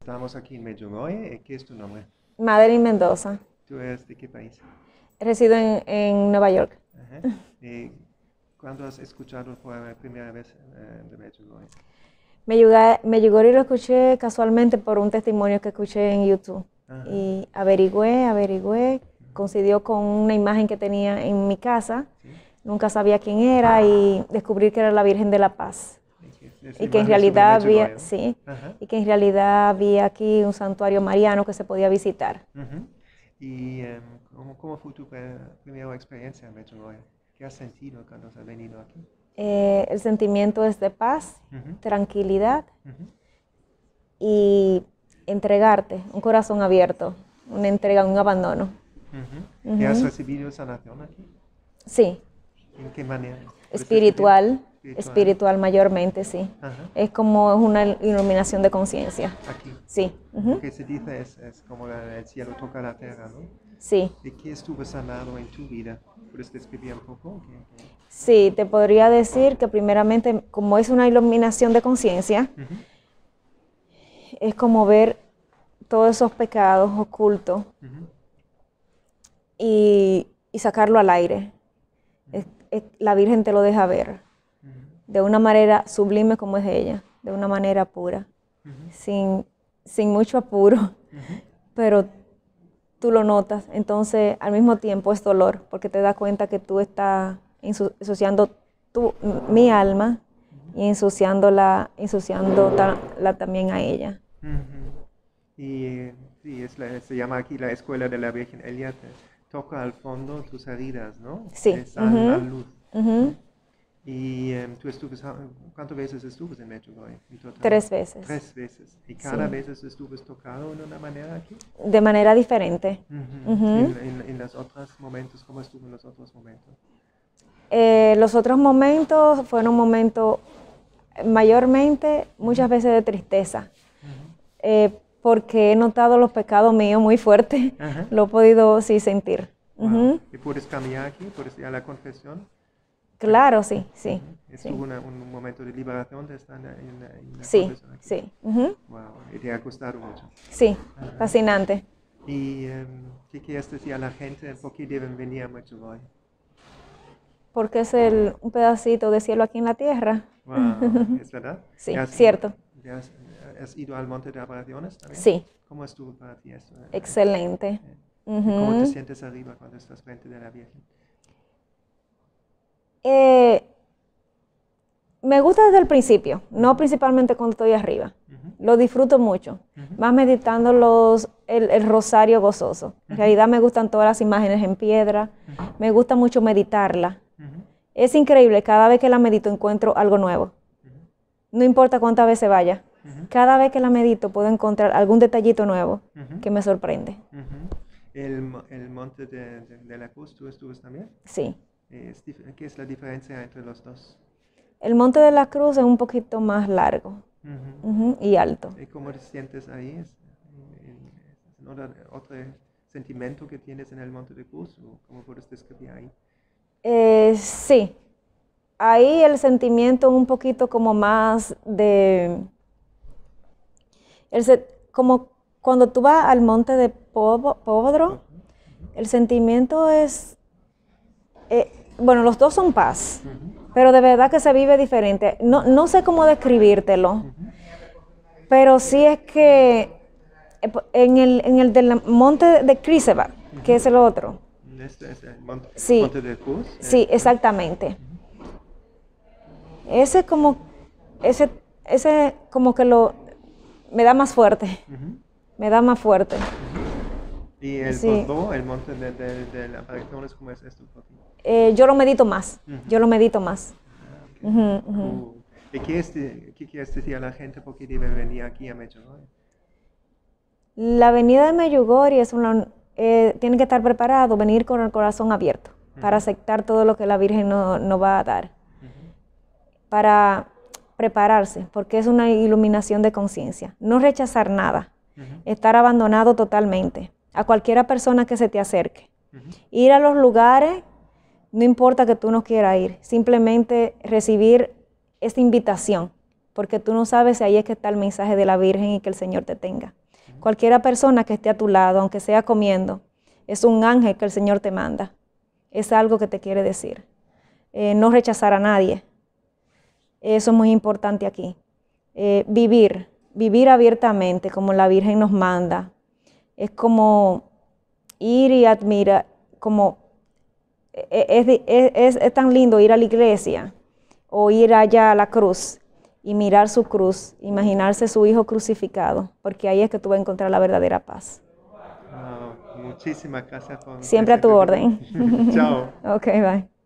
Estamos aquí en Medjugorje. Eh, ¿Qué es tu nombre? Madeline Mendoza. ¿Tú eres de qué país? Resido en, en Nueva York. Eh, ¿Cuándo has escuchado por primera vez eh, de Medjugorje? Medjugorje lo escuché casualmente por un testimonio que escuché en YouTube. Y averigüé, averigüé. Coincidió con una imagen que tenía en mi casa. Nunca sabía quién era y descubrí que era la Virgen de la Paz y que en realidad había, sí, y que en realidad había aquí un santuario mariano que se podía visitar. ¿Y em, ¿cómo, ¿cómo, fue tu primera experiencia en Metanoia? ¿Qué has sentido cuando has venido aquí? Eh, el sentimiento es de paz, tranquilidad y entregarte, un corazón abierto, una entrega, un abandono. ¿Y has recibido sanación aquí? Sí. ¿En qué manera? Espiritual, espiritual, mayormente, sí. Es como una iluminación de conciencia. Aquí. Sí. Lo que se dice es, como el cielo toca la tierra, ¿no? Sí. ¿De qué estuvo sanado en tu vida? ¿Puedes describir un poco? Sí, te podría decir que primeramente, como es una iluminación de conciencia, es como ver todos esos pecados ocultos y, sacarlo al aire. la Virgen te lo deja ver de una manera sublime como es ella, de una manera pura, sin, sin mucho apuro, pero tú lo notas. Entonces, al mismo tiempo es dolor, porque te das cuenta que tú estás ensuciando tu, mi alma y ensuciándola, ensuciando la también a ella. Y sí, se llama aquí la Escuela de la Virgen Eliate. Eh, toca al fondo tus heridas, ¿no? Sí. Es a, luz. Y em, tú estuves, ah, ¿cuántas veces estuviste en Medjugorje? Tres veces. Tres veces. ¿Y cada vez estuviste tocado de una manera aquí? De manera diferente. Uh ¿En, en, los otros momentos? ¿Cómo estuvo en los otros momentos? Eh, los otros momentos fueron momento mayormente, muchas veces de tristeza. Eh, porque he notado los pecados míos muy fuertes, lo he podido sí sentir. ¿Y puedes cambiar aquí? ¿Puedes ir a la confesión? Claro, sí, sí. Estuvo un momento de liberación de estar en la, en Sí, sí. Wow, y te ha gustado mucho. Sí, ah. fascinante. ¿Y em, qué quieres decir a la gente? ¿Por qué deben venir a hoy. Porque es el, un pedacito de cielo aquí en la tierra. Wow, ¿es verdad? sí, cierto. Has, eh, has, ido al Monte de Apariciones Sí. ¿Cómo estuvo para ti eso? Excelente. ¿Cómo te sientes arriba cuando estás frente de la Virgen? Eh, me gusta desde el principio, no principalmente cuando estoy arriba. Lo disfruto mucho, más meditando los, el, rosario gozoso. En realidad me gustan todas las imágenes en piedra, me gusta mucho meditarla. Es increíble, cada vez que la medito encuentro algo nuevo. No importa cuántas veces vaya, cada vez que la medito puedo encontrar algún detallito nuevo que me sorprende. El, monte de, la cruz, ¿tú estuviste también? Sí. ¿qué es la diferencia entre los dos? El monte de la cruz es un poquito más largo y alto. ¿Y cómo te sientes ahí? ¿Es, otro, sentimiento que tienes en el monte de cruz? ¿Cómo puedes describir ahí? Eh, sí. Ahí el sentimiento un poquito como más de... El como cuando tú vas al monte de Podro, el sentimiento es, es, eh, bueno, los dos son paz, pero de verdad que se vive diferente. No, no sé cómo describírtelo, pero sí es que eh, en el, en el del monte de Criseba, que es el otro. Este es el monte, sí, de Cus, sí exactamente. Ese como, ese, ese como que lo, me da más fuerte, me da más fuerte. ¿Y el sí. el monte de, de, de la es como es esto eh, yo lo medito más, yo lo medito más. Ah, qué, es, quieres decir a la gente por qué aquí a Medjugorje? La venida de Medjugorje es una, eh, tiene que estar preparado, venir con el corazón abierto para aceptar todo lo que la Virgen nos no va a dar, para prepararse, porque es una iluminación de conciencia, no rechazar nada, estar abandonado totalmente a cualquiera persona que se te acerque. Ir a los lugares, no importa que tú no quieras ir, simplemente recibir esta invitación, porque tú no sabes si ahí es que está el mensaje de la Virgen y que el Señor te tenga. Cualquiera persona que esté a tu lado, aunque sea comiendo, es un ángel que el Señor te manda. Es algo que te quiere decir. Eh, no rechazar a nadie. Eso es muy importante aquí. Eh, vivir, vivir abiertamente como la Virgen nos manda, es como ir y admirar, como e-, e-, e-, es, tan lindo ir a la iglesia o ir allá a la cruz y mirar su cruz, imaginarse su hijo crucificado, porque ahí es que tú vas a encontrar la verdadera paz. muchísimas gracias. Por Siempre a tu este orden. Chao. Ok, bye.